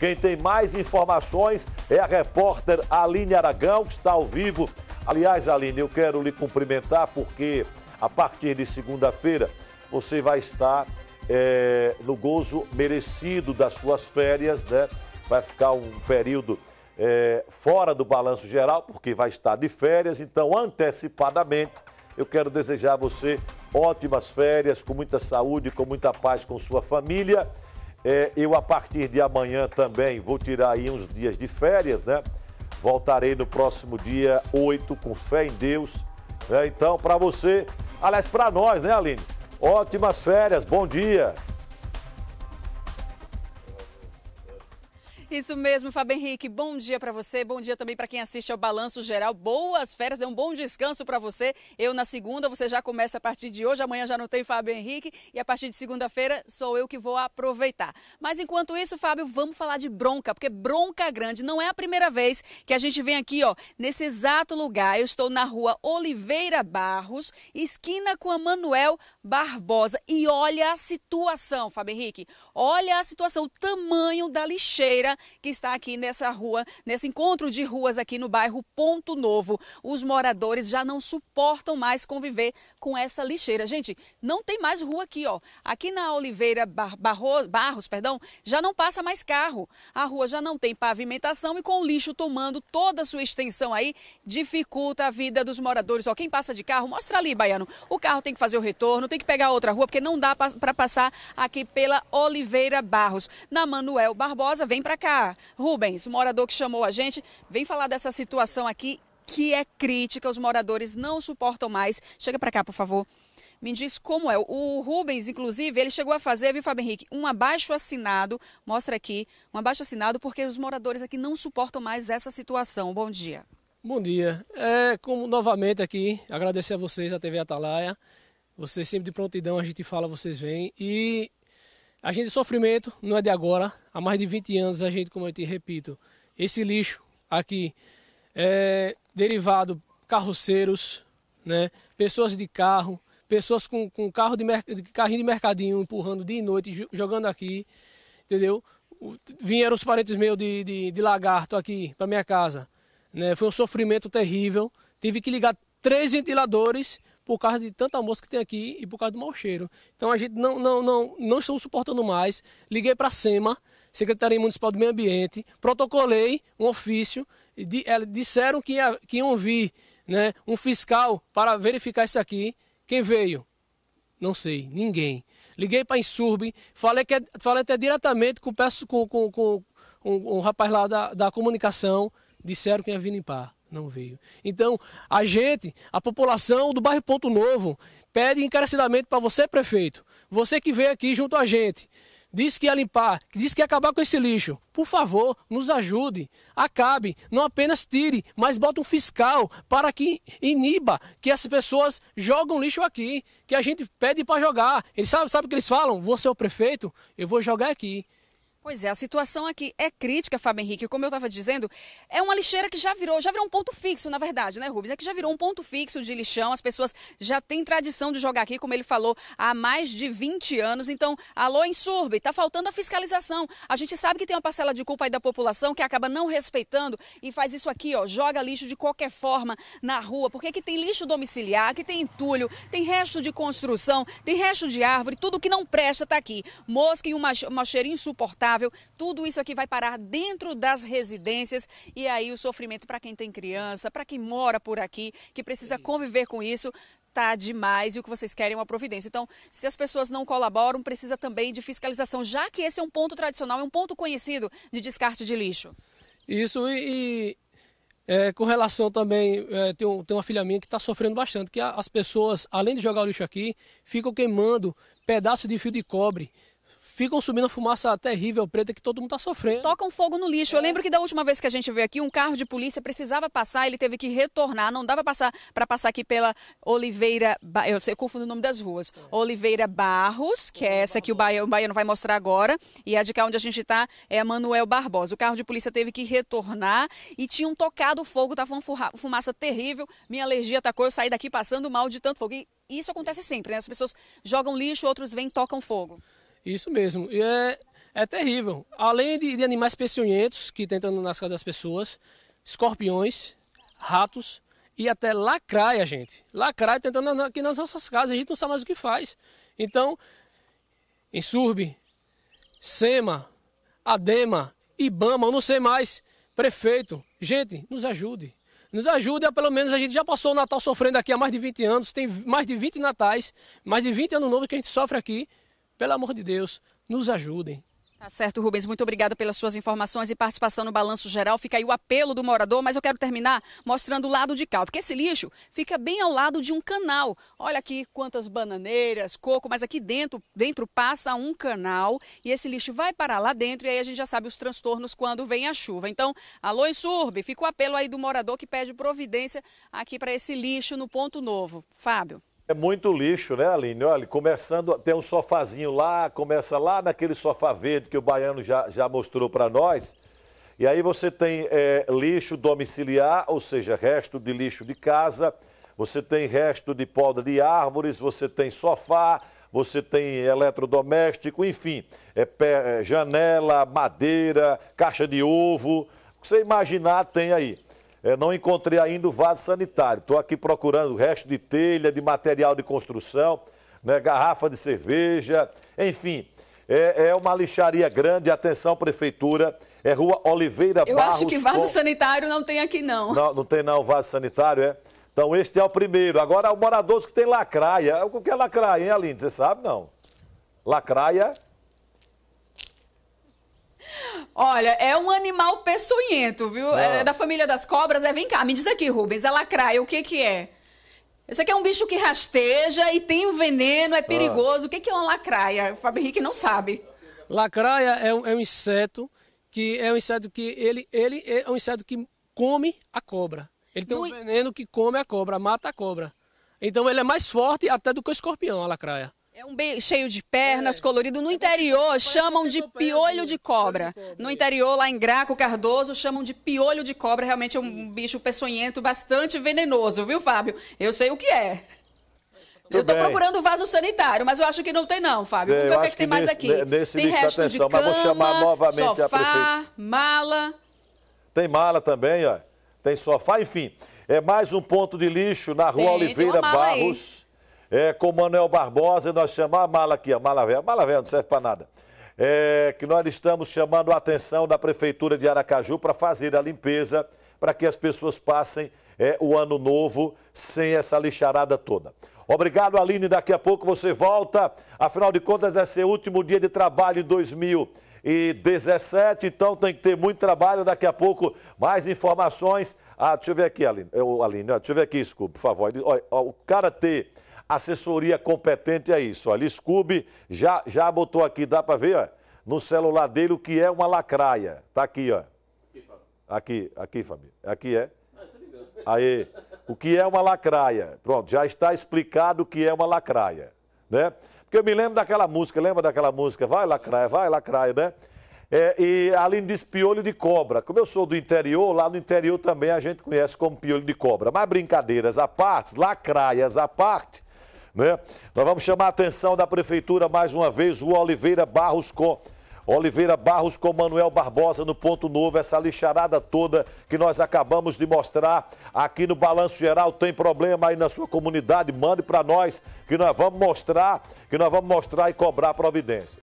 Quem tem mais informações é a repórter Aline Aragão, que está ao vivo. Aliás, Aline, eu quero lhe cumprimentar porque a partir de segunda-feira você vai estar é, no gozo merecido das suas férias, né? Vai ficar um período é, fora do balanço geral, porque vai estar de férias, então antecipadamente eu quero desejar a você ótimas férias, com muita saúde, com muita paz com sua família. É, eu, a partir de amanhã também, vou tirar aí uns dias de férias, né? Voltarei no próximo dia 8, com fé em Deus. Né? Então, para você, aliás, para nós, né, Aline? Ótimas férias, bom dia. Isso mesmo, Fábio Henrique. Bom dia para você, bom dia também para quem assiste ao Balanço Geral. Boas férias, dê um bom descanso para você. Eu na segunda, você já começa a partir de hoje, amanhã já não tem Fábio Henrique e a partir de segunda-feira sou eu que vou aproveitar. Mas enquanto isso, Fábio, vamos falar de bronca, porque bronca grande não é a primeira vez que a gente vem aqui, ó, nesse exato lugar. Eu estou na rua Oliveira Barros, esquina com a Manuel Barbosa. E olha a situação, Fábio Henrique. Olha a situação, o tamanho da lixeira que está aqui nessa rua, nesse encontro de ruas aqui no bairro Ponto Novo. Os moradores já não suportam mais conviver com essa lixeira. Gente, não tem mais rua aqui, ó. Aqui na Oliveira Bar Barro Barros, perdão, já não passa mais carro. A rua já não tem pavimentação e com o lixo tomando toda a sua extensão aí, dificulta a vida dos moradores. Ó, quem passa de carro, mostra ali, Baiano. O carro tem que fazer o retorno, tem que pegar outra rua, porque não dá para passar aqui pela Oliveira Barros. Na Manuel Barbosa, vem para cá cá, Rubens, o morador que chamou a gente, vem falar dessa situação aqui que é crítica, os moradores não suportam mais. Chega para cá, por favor. Me diz como é. O Rubens, inclusive, ele chegou a fazer, viu, Fábio Henrique, um abaixo assinado. Mostra aqui, um abaixo assinado, porque os moradores aqui não suportam mais essa situação. Bom dia. Bom dia. É, como novamente aqui, agradecer a vocês, a TV Atalaia. Vocês sempre de prontidão, a gente fala, vocês vêm. E a gente sofrimento não é de agora, há mais de 20 anos a gente, como eu te repito, esse lixo aqui é derivado carroceiros, né, pessoas de carro, pessoas com, com carro de, carrinho de mercadinho empurrando dia e noite, jogando aqui, entendeu? Vieram os parentes meus de, de, de lagarto aqui para minha casa. Né? Foi um sofrimento terrível. Tive que ligar três ventiladores por causa de tanta mosca que tem aqui e por causa do mau cheiro. Então a gente não, não, não, não estamos suportando mais. Liguei para a SEMA, Secretaria Municipal do Meio Ambiente, protocolei um ofício, e de, eh, disseram que, ia, que iam vir né, um fiscal para verificar isso aqui. Quem veio? Não sei, ninguém. Liguei para a Insurbe, falei, que, é, falei até diretamente com, com, com, com um, um rapaz lá da, da comunicação, disseram que ia vir limpar não veio. Então, a gente, a população do bairro Ponto Novo, pede encarecidamente para você, prefeito, você que veio aqui junto a gente, disse que ia limpar, disse que ia acabar com esse lixo. Por favor, nos ajude, acabe, não apenas tire, mas bota um fiscal para que iniba que as pessoas jogam lixo aqui, que a gente pede para jogar. Eles sabem, sabe o que eles falam? Você é o prefeito, eu vou jogar aqui. Pois é, a situação aqui é crítica, Fábio Henrique. Como eu estava dizendo, é uma lixeira que já virou, já virou um ponto fixo, na verdade, né, Rubens? É que já virou um ponto fixo de lixão. As pessoas já têm tradição de jogar aqui, como ele falou, há mais de 20 anos. Então, alô, Insurbe, está faltando a fiscalização. A gente sabe que tem uma parcela de culpa aí da população que acaba não respeitando e faz isso aqui, ó, joga lixo de qualquer forma na rua. Porque aqui tem lixo domiciliar, aqui tem entulho, tem resto de construção, tem resto de árvore, tudo que não presta está aqui. Mosca e uma, uma cheira insuportável tudo isso aqui vai parar dentro das residências e aí o sofrimento para quem tem criança, para quem mora por aqui, que precisa conviver com isso, tá demais e o que vocês querem é uma providência. Então, se as pessoas não colaboram, precisa também de fiscalização, já que esse é um ponto tradicional, é um ponto conhecido de descarte de lixo. Isso e, e é, com relação também, é, tem, um, tem uma filha minha que está sofrendo bastante, que as pessoas, além de jogar o lixo aqui, ficam queimando pedaço de fio de cobre ficam subindo a fumaça terrível preta que todo mundo está sofrendo. Tocam fogo no lixo. É. Eu lembro que da última vez que a gente veio aqui, um carro de polícia precisava passar, ele teve que retornar, não dava passar para passar aqui pela Oliveira, ba... eu sei confundo o nome das ruas. É. Oliveira Barros, que é essa que o Bahia, o Bahia não vai mostrar agora, e a de cá onde a gente está é a Manuel Barbosa. O carro de polícia teve que retornar e tinham tocado fogo, tava uma fumaça terrível. Minha alergia atacou, eu saí daqui passando mal de tanto fogo. E isso acontece sempre, né? As pessoas jogam lixo, outros vêm, tocam fogo. Isso mesmo. E é, é terrível. Além de, de animais peçonhentos que tentam nas casas das pessoas, escorpiões, ratos e até lacraia, gente. Lacraia tentando aqui nas nossas casas, a gente não sabe mais o que faz. Então, em surbe SEMA, ADEMA, IBAMA, eu não sei mais, prefeito, gente, nos ajude. Nos ajude, a, pelo menos a gente já passou o Natal sofrendo aqui há mais de 20 anos, tem mais de 20 natais, mais de 20 anos novos que a gente sofre aqui pelo amor de Deus, nos ajudem. Tá certo, Rubens. Muito obrigada pelas suas informações e participação no Balanço Geral. Fica aí o apelo do morador, mas eu quero terminar mostrando o lado de cá, porque esse lixo fica bem ao lado de um canal. Olha aqui quantas bananeiras, coco, mas aqui dentro, dentro passa um canal e esse lixo vai parar lá dentro e aí a gente já sabe os transtornos quando vem a chuva. Então, alô Insurbe, fica o apelo aí do morador que pede providência aqui para esse lixo no Ponto Novo. Fábio. É muito lixo, né, Aline? Olha, começando, tem um sofazinho lá, começa lá naquele sofá verde que o baiano já, já mostrou para nós. E aí você tem é, lixo domiciliar, ou seja, resto de lixo de casa, você tem resto de poda de árvores, você tem sofá, você tem eletrodoméstico, enfim, é, pé, é, janela, madeira, caixa de ovo, o que você imaginar tem aí. É, não encontrei ainda o vaso sanitário. Estou aqui procurando o resto de telha, de material de construção, né, garrafa de cerveja, enfim. É, é, uma lixaria grande. Atenção, prefeitura. É rua Oliveira Eu Barros. Eu acho que vaso com... sanitário não tem aqui, não. Não, não tem não vaso sanitário, é? Então este é o primeiro. Agora, o morador que tem lacraia. O que é lacraia, hein, Aline? Você sabe, não? Lacraia... Olha, é um animal peçonhento, viu? Ah. É da família das cobras. É, vem cá, me diz aqui, Rubens, Ela lacraia, o que que é? Isso aqui é um bicho que rasteja e tem um veneno, é ah. perigoso. Ah. O que que é uma lacraia? O Fabio Henrique não sabe. Lacraia é um, é um inseto que é um inseto que ele, ele é um inseto que come a cobra. Ele tem no... um veneno que come a cobra, mata a cobra. Então ele é mais forte até do que o escorpião, a lacraia. É um bem cheio de pernas, é. colorido. No é interior chamam de é piolho de cobra. No interior, lá em Graco, Cardoso, chamam de piolho de cobra. Realmente é um bicho peçonhento, bastante venenoso, viu, Fábio? Eu sei o que é. Eu estou procurando o vaso sanitário, mas eu acho que não tem não, Fábio. É, o que, é que, tem nesse, mais aqui? Nesse tem resto atenção, de cama, mas vou chamar novamente sofá, a mala. Tem mala também, ó. Tem sofá, enfim. É mais um ponto de lixo na Rua tem, Oliveira tem Barros. Aí é, com o Manuel Barbosa, e nós chamamos a mala aqui, a mala velha. A mala velha não serve para nada. É, que nós estamos chamando a atenção da Prefeitura de Aracaju para fazer a limpeza, para que as pessoas passem é, o ano novo sem essa lixarada toda. Obrigado, Aline. Daqui a pouco você volta. Afinal de contas, é seu último dia de trabalho em 2017, então tem que ter muito trabalho. Daqui a pouco, mais informações. Ah, deixa eu ver aqui, Aline. Eu, é, Aline, deixa eu ver aqui, desculpa, por favor. o cara ter assessoria competente a é isso. Olha, Scooby já, já botou aqui, dá para ver ó, no celular dele o que é uma lacraia. Tá aqui, ó. Aqui, aqui, Fabinho. Aqui é. Aí, o que é uma lacraia? Pronto, já está explicado o que é uma lacraia, né? Porque eu me lembro daquela música, lembra daquela música? Vai lacraia, vai lacraia, né? É, e além Aline diz piolho de cobra. Como eu sou do interior, lá no interior também a gente conhece como piolho de cobra. Mas brincadeiras à parte, lacraias à parte, né? Nós vamos chamar a atenção da prefeitura mais uma vez, o Oliveira Barros com. Oliveira Barros com Manuel Barbosa no Ponto Novo, essa lixarada toda que nós acabamos de mostrar aqui no Balanço Geral. Tem problema aí na sua comunidade? Mande para nós que nós vamos mostrar, que nós vamos mostrar e cobrar providência.